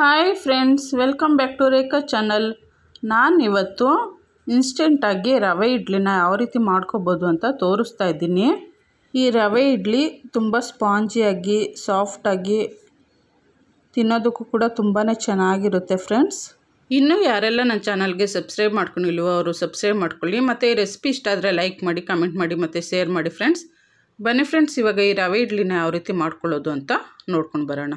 hi friends welcome back to Rekha channel ನಾನಿವತ್ತು ಇನ್ಸ್ಟೆಂಟಾಗಿ ರವೆ ಇಡ್ಲಿನ ಯಾವ ರೀತಿ ಮಾಡ್ಕೋಬೋದು ಅಂತ ತೋರಿಸ್ತಾ ಇದ್ದೀನಿ ಈ ರವೆ ಇಡ್ಲಿ ತುಂಬ ಸ್ಪಾಂಜಿಯಾಗಿ ಸಾಫ್ಟಾಗಿ ತಿನ್ನೋದಕ್ಕೂ ಕೂಡ ತುಂಬಾ ಚೆನ್ನಾಗಿರುತ್ತೆ ಫ್ರೆಂಡ್ಸ್ ಇನ್ನೂ ಯಾರೆಲ್ಲ ನನ್ನ ಚಾನಲ್ಗೆ ಸಬ್ಸ್ಕ್ರೈಬ್ ಮಾಡ್ಕೊಂಡಿಲ್ವೋ ಅವರು ಸಬ್ಸ್ಕ್ರೈಬ್ ಮಾಡ್ಕೊಳ್ಳಿ ಮತ್ತು ಈ ರೆಸಿಪಿ ಇಷ್ಟ ಆದರೆ ಲೈಕ್ ಮಾಡಿ ಕಮೆಂಟ್ ಮಾಡಿ ಮತ್ತು ಶೇರ್ ಮಾಡಿ ಫ್ರೆಂಡ್ಸ್ ಬನ್ನಿ ಫ್ರೆಂಡ್ಸ್ ಇವಾಗ ಈ ರವೆ ಇಡ್ಲಿನ ಯಾವ ರೀತಿ ಮಾಡ್ಕೊಳ್ಳೋದು ಅಂತ ನೋಡ್ಕೊಂಡು ಬರೋಣ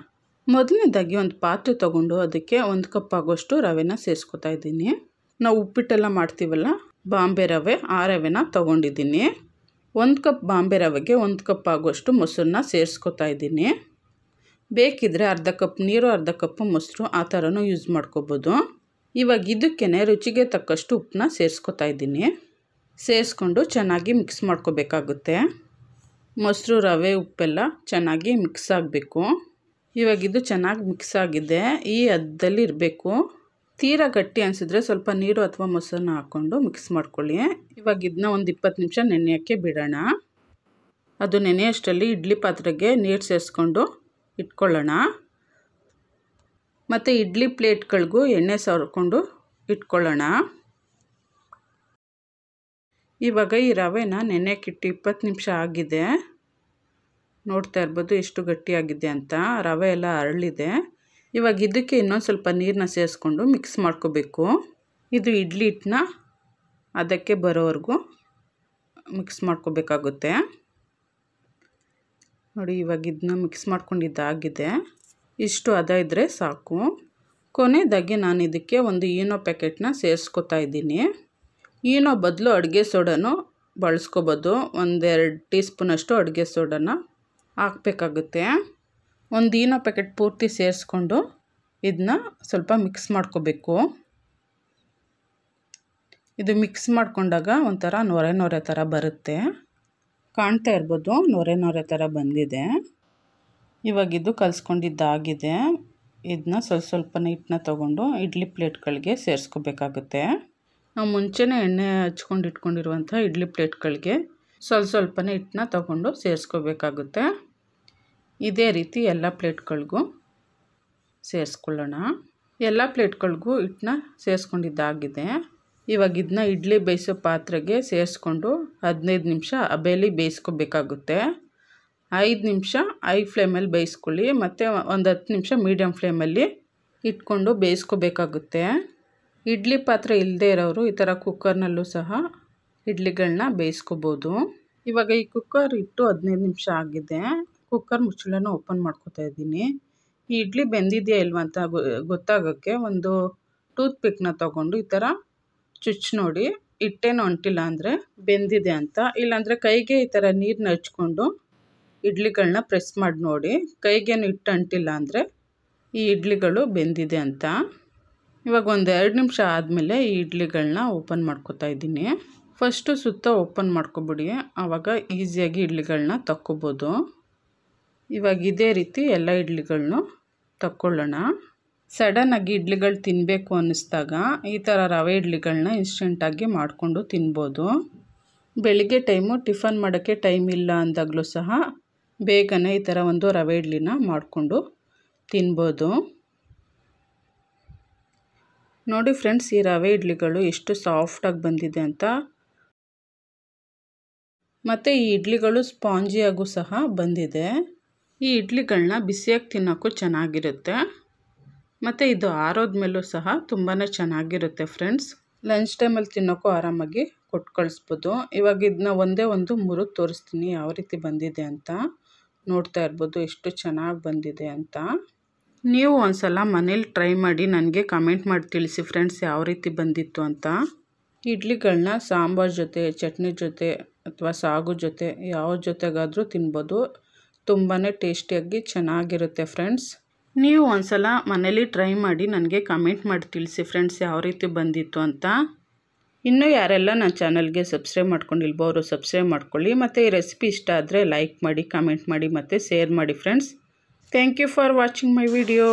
ಮೊದಲನೇದಾಗಿ ಒಂದು ಪಾತ್ರೆ ತೊಗೊಂಡು ಅದಕ್ಕೆ ಒಂದು ಕಪ್ ಆಗೋಷ್ಟು ರವೆನ ಸೇರಿಸ್ಕೊತಾ ಇದ್ದೀನಿ ನಾವು ಉಪ್ಪಿಟ್ಟೆಲ್ಲ ಮಾಡ್ತೀವಲ್ಲ ಬಾಂಬೆ ರವೆ ಆ ರವೆನ ತೊಗೊಂಡಿದ್ದೀನಿ ಒಂದು ಕಪ್ ಬಾಂಬೆ ರವೆಗೆ ಒಂದು ಕಪ್ ಆಗೋಷ್ಟು ಮೊಸರನ್ನ ಸೇರಿಸ್ಕೊತಾ ಇದ್ದೀನಿ ಬೇಕಿದ್ದರೆ ಅರ್ಧ ಕಪ್ ನೀರು ಅರ್ಧ ಕಪ್ ಮೊಸರು ಆ ಥರನೂ ಯೂಸ್ ಮಾಡ್ಕೋಬೋದು ಇವಾಗ ಇದಕ್ಕೇ ರುಚಿಗೆ ತಕ್ಕಷ್ಟು ಉಪ್ಪನ್ನ ಸೇರಿಸ್ಕೊತಾ ಇದ್ದೀನಿ ಸೇರಿಸ್ಕೊಂಡು ಚೆನ್ನಾಗಿ ಮಿಕ್ಸ್ ಮಾಡ್ಕೋಬೇಕಾಗುತ್ತೆ ಮೊಸರು ರವೆ ಉಪ್ಪೆಲ್ಲ ಚೆನ್ನಾಗಿ ಮಿಕ್ಸ್ ಆಗಬೇಕು ಇವಾಗಿದ್ದು ಚೆನ್ನಾಗಿ ಮಿಕ್ಸ್ ಆಗಿದೆ ಈ ಹದ್ದಲ್ಲಿ ಇರಬೇಕು ತೀರಾ ಗಟ್ಟಿ ಅನಿಸಿದ್ರೆ ಸ್ವಲ್ಪ ನೀರು ಅಥವಾ ಮೊಸರನ್ನ ಹಾಕ್ಕೊಂಡು ಮಿಕ್ಸ್ ಮಾಡ್ಕೊಳ್ಳಿ ಇವಾಗ ಇದನ್ನ ಒಂದು ಇಪ್ಪತ್ತು ನಿಮಿಷ ನೆನೆಯೋಕ್ಕೆ ಬಿಡೋಣ ಅದು ನೆನೆಯಷ್ಟಲ್ಲಿ ಇಡ್ಲಿ ಪಾತ್ರೆಗೆ ನೀರು ಸೇರಿಸ್ಕೊಂಡು ಇಟ್ಕೊಳ್ಳೋಣ ಮತ್ತು ಇಡ್ಲಿ ಪ್ಲೇಟ್ಗಳಿಗೂ ಎಣ್ಣೆ ಸವರ್ಕೊಂಡು ಇಟ್ಕೊಳ್ಳೋಣ ಇವಾಗ ಈ ರವೆನ ನೆನೆಯಕ್ಕಿಟ್ಟು ಇಪ್ಪತ್ತು ನಿಮಿಷ ಆಗಿದೆ ನೋಡ್ತಾ ಇರ್ಬೋದು ಎಷ್ಟು ಗಟ್ಟಿಯಾಗಿದೆ ಅಂತ ರವೆ ಎಲ್ಲ ಅರಳಿದೆ ಇವಾಗ ಇದಕ್ಕೆ ಇನ್ನೊಂದು ಸ್ವಲ್ಪ ನೀರನ್ನ ಸೇರಿಸ್ಕೊಂಡು ಮಿಕ್ಸ್ ಮಾಡ್ಕೋಬೇಕು ಇದು ಇಡ್ಲಿ ಹಿಟ್ಟನ್ನ ಅದಕ್ಕೆ ಬರೋವರೆಗೂ ಮಿಕ್ಸ್ ಮಾಡ್ಕೋಬೇಕಾಗುತ್ತೆ ನೋಡಿ ಇವಾಗ ಇದನ್ನ ಮಿಕ್ಸ್ ಮಾಡ್ಕೊಂಡಿದ್ದಾಗಿದೆ ಇಷ್ಟು ಅದ ಇದ್ದರೆ ಸಾಕು ಕೊನೆದಾಗಿ ನಾನು ಇದಕ್ಕೆ ಒಂದು ಈನೋ ಪ್ಯಾಕೆಟ್ನ ಸೇರಿಸ್ಕೊತಾ ಇದ್ದೀನಿ ಈನೋ ಬದಲು ಅಡುಗೆ ಸೋಡನೂ ಬಳಸ್ಕೊಬೋದು ಒಂದೆರಡು ಟೀ ಸ್ಪೂನಷ್ಟು ಅಡುಗೆ ಸೋಡನ ಹಾಕಬೇಕಾಗುತ್ತೆ ಒಂದು ಈನೋ ಪ್ಯಾಕೆಟ್ ಪೂರ್ತಿ ಸೇರಿಸ್ಕೊಂಡು ಇದನ್ನ ಸ್ವಲ್ಪ ಮಿಕ್ಸ್ ಮಾಡ್ಕೋಬೇಕು ಇದು ಮಿಕ್ಸ್ ಮಾಡಿಕೊಂಡಾಗ ಒಂಥರ ನೊರೆ ನೊರೆ ಥರ ಬರುತ್ತೆ ಕಾಣ್ತಾ ಇರ್ಬೋದು ನೊರೆ ನೊರೆ ಥರ ಬಂದಿದೆ ಇವಾಗ ಇದು ಕಲಿಸ್ಕೊಂಡಿದ್ದಾಗಿದೆ ಇದನ್ನ ಸ್ವಲ್ಪ ಸ್ವಲ್ಪ ಹಿಟ್ಟನ್ನ ತೊಗೊಂಡು ಇಡ್ಲಿ ಪ್ಲೇಟ್ಗಳಿಗೆ ಸೇರಿಸ್ಕೋಬೇಕಾಗುತ್ತೆ ನಾವು ಮುಂಚೆನೇ ಎಣ್ಣೆ ಹಚ್ಕೊಂಡು ಇಟ್ಕೊಂಡಿರುವಂಥ ಇಡ್ಲಿ ಪ್ಲೇಟ್ಗಳಿಗೆ ಸ್ವಲ್ಪ ಸ್ವಲ್ಪನೇ ಹಿಟ್ಟನ್ನ ತೊಗೊಂಡು ಸೇರಿಸ್ಕೋಬೇಕಾಗುತ್ತೆ ಇದೇ ರೀತಿ ಎಲ್ಲ ಪ್ಲೇಟ್ಗಳಿಗೂ ಸೇರಿಸ್ಕೊಳ್ಳೋಣ ಎಲ್ಲ ಪ್ಲೇಟ್ಗಳಿಗೂ ಹಿಟ್ಟನ್ನ ಸೇರಿಸ್ಕೊಂಡಿದ್ದಾಗಿದೆ ಇವಾಗ ಇದನ್ನ ಇಡ್ಲಿ ಬೇಯಿಸೋ ಪಾತ್ರೆಗೆ ಸೇರಿಸ್ಕೊಂಡು ಹದಿನೈದು ನಿಮಿಷ ಅಬೇಲಿ ಬೇಯಿಸ್ಕೋಬೇಕಾಗುತ್ತೆ ಐದು ನಿಮಿಷ ಐ ಫ್ಲೇಮಲ್ಲಿ ಬೇಯಿಸ್ಕೊಳ್ಳಿ ಮತ್ತು ಒಂದು ಹತ್ತು ನಿಮಿಷ ಮೀಡಿಯಮ್ ಫ್ಲೇಮಲ್ಲಿ ಇಟ್ಕೊಂಡು ಬೇಯಿಸ್ಕೋಬೇಕಾಗುತ್ತೆ ಇಡ್ಲಿ ಪಾತ್ರೆ ಇಲ್ಲದೆ ಇರೋರು ಈ ಥರ ಕುಕ್ಕರ್ನಲ್ಲೂ ಸಹ ಇಡ್ಲಿಗಳನ್ನ ಬೇಯಿಸ್ಕೋಬೋದು ಇವಾಗ ಈ ಕುಕ್ಕರ್ ಇಟ್ಟು ಹದಿನೈದು ನಿಮಿಷ ಆಗಿದೆ ಕುಕ್ಕರ್ ಮುಚ್ಚಳನ ಓಪನ್ ಮಾಡ್ಕೋತಾ ಇದ್ದೀನಿ ಈ ಇಡ್ಲಿ ಬೆಂದಿದೆಯಾ ಇಲ್ವ ಅಂತ ಗೊತ್ತಾಗೋಕ್ಕೆ ಒಂದು ಟೂತ್ ಪಿಕ್ನ ತೊಗೊಂಡು ಈ ಥರ ಚುಚ್ಚು ನೋಡಿ ಹಿಟ್ಟೇನು ಅಂಟಿಲ್ಲ ಅಂದರೆ ಬೆಂದಿದೆ ಅಂತ ಇಲ್ಲಾಂದರೆ ಕೈಗೆ ಈ ಥರ ನೀರನ್ನ ಹಚ್ಕೊಂಡು ಇಡ್ಲಿಗಳನ್ನ ಪ್ರೆಸ್ ಮಾಡಿ ನೋಡಿ ಕೈಗೇನು ಹಿಟ್ಟು ಅಂಟಿಲ್ಲ ಅಂದರೆ ಈ ಇಡ್ಲಿಗಳು ಬೆಂದಿದೆ ಅಂತ ಇವಾಗ ಒಂದು ಎರಡು ನಿಮಿಷ ಆದಮೇಲೆ ಈ ಇಡ್ಲಿಗಳನ್ನ ಓಪನ್ ಮಾಡ್ಕೋತಾ ಇದ್ದೀನಿ ಫಸ್ಟು ಸುತ್ತ ಓಪನ್ ಮಾಡ್ಕೊಬಿಡಿ ಆವಾಗ ಈಸಿಯಾಗಿ ಇಡ್ಲಿಗಳನ್ನ ತಕ್ಕೊಬೋದು ಇವಾಗ ಇದೇ ರೀತಿ ಎಲ್ಲ ಇಡ್ಲಿಗಳನ್ನು ತಕ್ಕೊಳ್ಳೋಣ ಸಡನ್ನಾಗಿ ಇಡ್ಲಿಗಳು ತಿನ್ನಬೇಕು ಅನ್ನಿಸ್ದಾಗ ಈ ಥರ ರವೆ ಇಡ್ಲಿಗಳನ್ನ ಇನ್ಸ್ಟೆಂಟಾಗಿ ಮಾಡಿಕೊಂಡು ತಿನ್ಬೋದು ಬೆಳಿಗ್ಗೆ ಟೈಮು ಟಿಫನ್ ಮಾಡೋಕ್ಕೆ ಟೈಮ್ ಇಲ್ಲ ಅಂದಾಗಲೂ ಸಹ ಬೇಗನೆ ಈ ಥರ ಒಂದು ರವೆ ಇಡ್ಲಿನ ಮಾಡಿಕೊಂಡು ತಿನ್ಬೋದು ನೋಡಿ ಫ್ರೆಂಡ್ಸ್ ಈ ರವೆ ಇಡ್ಲಿಗಳು ಎಷ್ಟು ಸಾಫ್ಟಾಗಿ ಬಂದಿದೆ ಅಂತ ಮತ್ತು ಈ ಇಡ್ಲಿಗಳು ಸ್ಪಾಂಜಿಯಾಗೂ ಸಹ ಬಂದಿದೆ ಈ ಇಡ್ಲಿಗಳನ್ನ ಬಿಸಿಯಾಗಿ ತಿನ್ನೋಕ್ಕೂ ಚೆನ್ನಾಗಿರುತ್ತೆ ಮತ್ತು ಇದು ಆರೋದ್ಮೇಲೂ ಮೇಲೂ ಸಹ ತುಂಬಾ ಚೆನ್ನಾಗಿರುತ್ತೆ ಫ್ರೆಂಡ್ಸ್ ಲಂಚ್ ಟೈಮಲ್ಲಿ ತಿನ್ನೋಕ್ಕೂ ಆರಾಮಾಗಿ ಕೊಟ್ಟು ಕಳಿಸ್ಬೋದು ಇವಾಗ ಇದನ್ನ ಒಂದೇ ಒಂದು ಮುರು ತೋರಿಸ್ತೀನಿ ಯಾವ ರೀತಿ ಬಂದಿದೆ ಅಂತ ನೋಡ್ತಾ ಇರ್ಬೋದು ಎಷ್ಟು ಚೆನ್ನಾಗಿ ಬಂದಿದೆ ಅಂತ ನೀವು ಒಂದು ಸಲ ಮನೇಲಿ ಟ್ರೈ ಮಾಡಿ ನನಗೆ ಕಮೆಂಟ್ ಮಾಡಿ ತಿಳಿಸಿ ಫ್ರೆಂಡ್ಸ್ ಯಾವ ರೀತಿ ಬಂದಿತ್ತು ಅಂತ ಇಡ್ಲಿಗಳನ್ನ ಸಾಂಬಾರ್ ಜೊತೆ ಚಟ್ನಿ ಜೊತೆ ಅಥವಾ ಸಾಗು ಜೊತೆ ಯಾವ ಜೊತೆಗಾದರೂ ತಿನ್ಬೋದು ತುಂಬಾ ಟೇಸ್ಟಿಯಾಗಿ ಚೆನ್ನಾಗಿರುತ್ತೆ ಫ್ರೆಂಡ್ಸ್ ನೀವು ಒಂದ್ಸಲ ಮನೇಲಿ ಟ್ರೈ ಮಾಡಿ ನನಗೆ ಕಮೆಂಟ್ ಮಾಡಿ ತಿಳಿಸಿ ಫ್ರೆಂಡ್ಸ್ ಯಾವ ರೀತಿ ಬಂದಿತ್ತು ಅಂತ ಇನ್ನೂ ಯಾರೆಲ್ಲ ನನ್ನ ಚಾನಲ್ಗೆ ಸಬ್ಸ್ಕ್ರೈಬ್ ಮಾಡ್ಕೊಂಡಿಲ್ವೋ ಅವರು ಸಬ್ಸ್ಕ್ರೈಬ್ ಮಾಡ್ಕೊಳ್ಳಿ ಮತ್ತು ಈ ರೆಸಿಪಿ ಇಷ್ಟ ಆದರೆ ಲೈಕ್ ಮಾಡಿ ಕಮೆಂಟ್ ಮಾಡಿ ಮತ್ತು ಶೇರ್ ಮಾಡಿ friends thank you for watching my video